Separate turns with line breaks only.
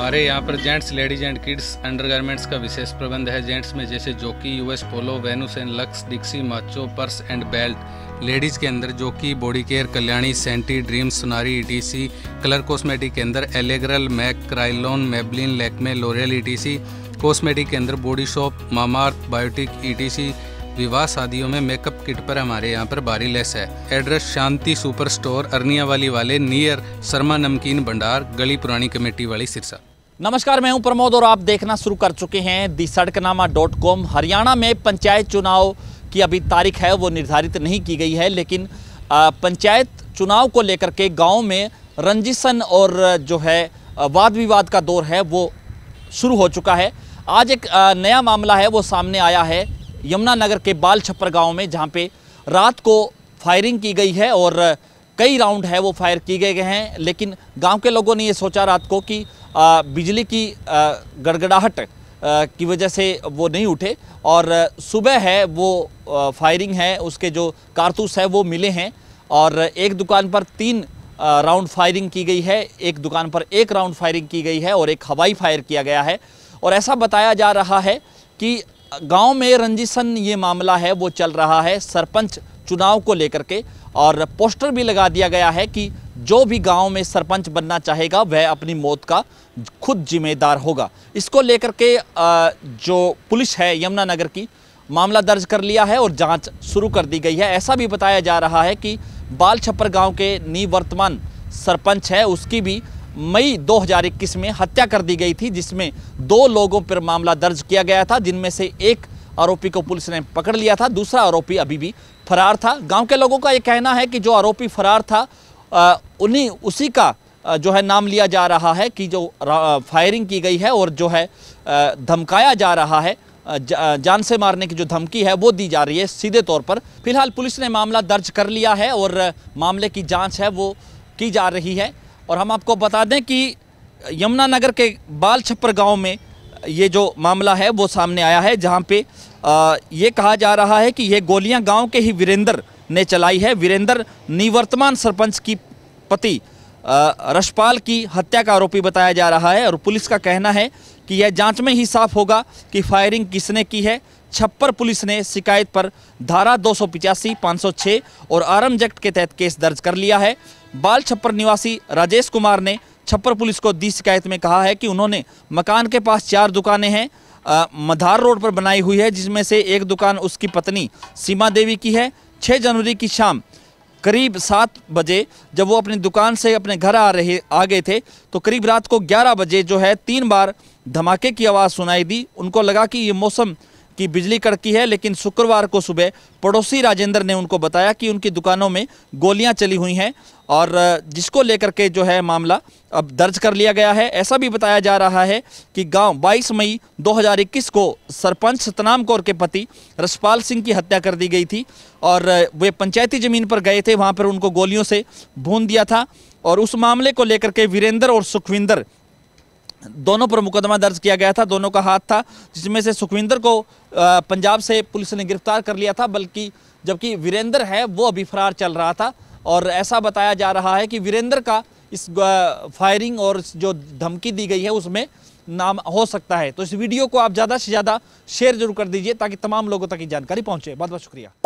हमारे यहाँ पर gents ladies and kids undergarments का विशेष प्रबंध है जेंट्स में जैसे Jockey US Polo Venus and Lux Dixcy Macho purse and belt ladies के अंदर जोकी बॉडी केयर कल्याणी सेंटी ड्रीम सुनारी ईटीसी कलर कॉस्मेटिक के अंदर एलेग्रल Mac Kryolan Maybelline Lakme L'Oreal ETC cosmetic के अंदर Body Shop Mamaearth Biotique ETC विवाह शादियों में मेकअप किट पर हमारे यहाँ पर भारी लेस है address Shanti super store Arniya वाली वाले नियर शर्मा नमकीन भंडार गली पुरानी कमेटी वाली सिरसा
नमस्कार मैं हूं प्रमोद और आप देखना शुरू कर चुके हैं the Sadaknama dot com Haryana में पंचायत चुनाव की अभी तारीख है वो निर्धारित नहीं की गई है लेकिन पंचायत चुनाव को लेकर के गाँव में रंजिशन और जो है वाद विवाद का दौर है वो शुरू हो चुका है आज एक नया मामला है वो सामने आया है यमुनानगर के बाल छप्पर गाँव में जहाँ पर रात को फायरिंग की गई है और कई राउंड है वो फायर किए गए हैं लेकिन गाँव के लोगों ने ये सोचा रात को कि बिजली की गड़गड़ाहट की वजह से वो नहीं उठे और सुबह है वो फायरिंग है उसके जो कारतूस है वो मिले हैं और एक दुकान पर तीन राउंड फायरिंग की गई है एक दुकान पर एक राउंड फायरिंग की गई है और एक हवाई फायर किया गया है और ऐसा बताया जा रहा है कि गांव में रंजिशन ये मामला है वो चल रहा है सरपंच चुनाव को लेकर के और पोस्टर भी लगा दिया गया है कि जो भी गांव में सरपंच बनना चाहेगा वह अपनी मौत का खुद जिम्मेदार होगा इसको लेकर के जो पुलिस है यमुनानगर की मामला दर्ज कर लिया है और जांच शुरू कर दी गई है ऐसा भी बताया जा रहा है कि बाल छप्पर गाँव के निवर्तमान सरपंच है उसकी भी मई 2021 में हत्या कर दी गई थी जिसमें दो लोगों पर मामला दर्ज किया गया था जिनमें से एक आरोपी को पुलिस ने पकड़ लिया था दूसरा आरोपी अभी भी फरार था गांव के लोगों का ये कहना है कि जो आरोपी फरार था उन्हीं उसी का जो है नाम लिया जा रहा है कि जो फायरिंग की गई है और जो है धमकाया जा रहा है जान से मारने की जो धमकी है वो दी जा रही है सीधे तौर पर फिलहाल पुलिस ने मामला दर्ज कर लिया है और मामले की जांच है वो की जा रही है और हम आपको बता दें कि यमुनानगर के बाल छप्पर गाँव में ये जो मामला है वो सामने आया है जहाँ पे ये कहा जा रहा है कि ये गोलियाँ गाँव के ही वीरेंद्र ने चलाई है वीरेंद्र निवर्तमान सरपंच की पति रशपाल की हत्या का आरोपी बताया जा रहा है और पुलिस का कहना है कि यह जांच में ही साफ होगा कि फायरिंग किसने की है छप्पर पुलिस ने शिकायत पर धारा दो सौ पिचासी पाँच सौ छः और आरम एक्ट के तहत केस दर्ज कर लिया है बाल छप्पर निवासी राजेश कुमार ने छप्पर पुलिस को दी शिकायत में कहा है कि उन्होंने मकान के पास चार दुकानें हैं मधार रोड पर बनाई हुई है जिसमें से एक दुकान उसकी पत्नी सीमा देवी की है छः जनवरी की शाम करीब सात बजे जब वो अपनी दुकान से अपने घर आ रहे आ गए थे तो करीब रात को ग्यारह बजे जो है तीन बार धमाके की आवाज़ सुनाई दी उनको लगा कि ये मौसम कि बिजली कड़की है लेकिन शुक्रवार को सुबह पड़ोसी राजेंद्र ने उनको बताया कि उनकी दुकानों में गोलियां चली हुई हैं और जिसको लेकर के जो है मामला अब दर्ज कर लिया गया है ऐसा भी बताया जा रहा है कि गांव 22 मई 2021 को सरपंच सतनाम कौर के पति रसपाल सिंह की हत्या कर दी गई थी और वे पंचायती ज़मीन पर गए थे वहां पर उनको गोलियों से भून दिया था और उस मामले को लेकर के वीरेंद्र और सुखविंदर दोनों पर मुकदमा दर्ज किया गया था दोनों का हाथ था जिसमें से सुखविंदर को पंजाब से पुलिस ने गिरफ्तार कर लिया था बल्कि जबकि वीरेंद्र है वो अभी फरार चल रहा था और ऐसा बताया जा रहा है कि वीरेंद्र का इस फायरिंग और जो धमकी दी गई है उसमें नाम हो सकता है तो इस वीडियो को आप ज़्यादा से ज़्यादा शेयर जरूर कर दीजिए ताकि तमाम लोगों तक ये जानकारी पहुँचे बहुत बहुत शुक्रिया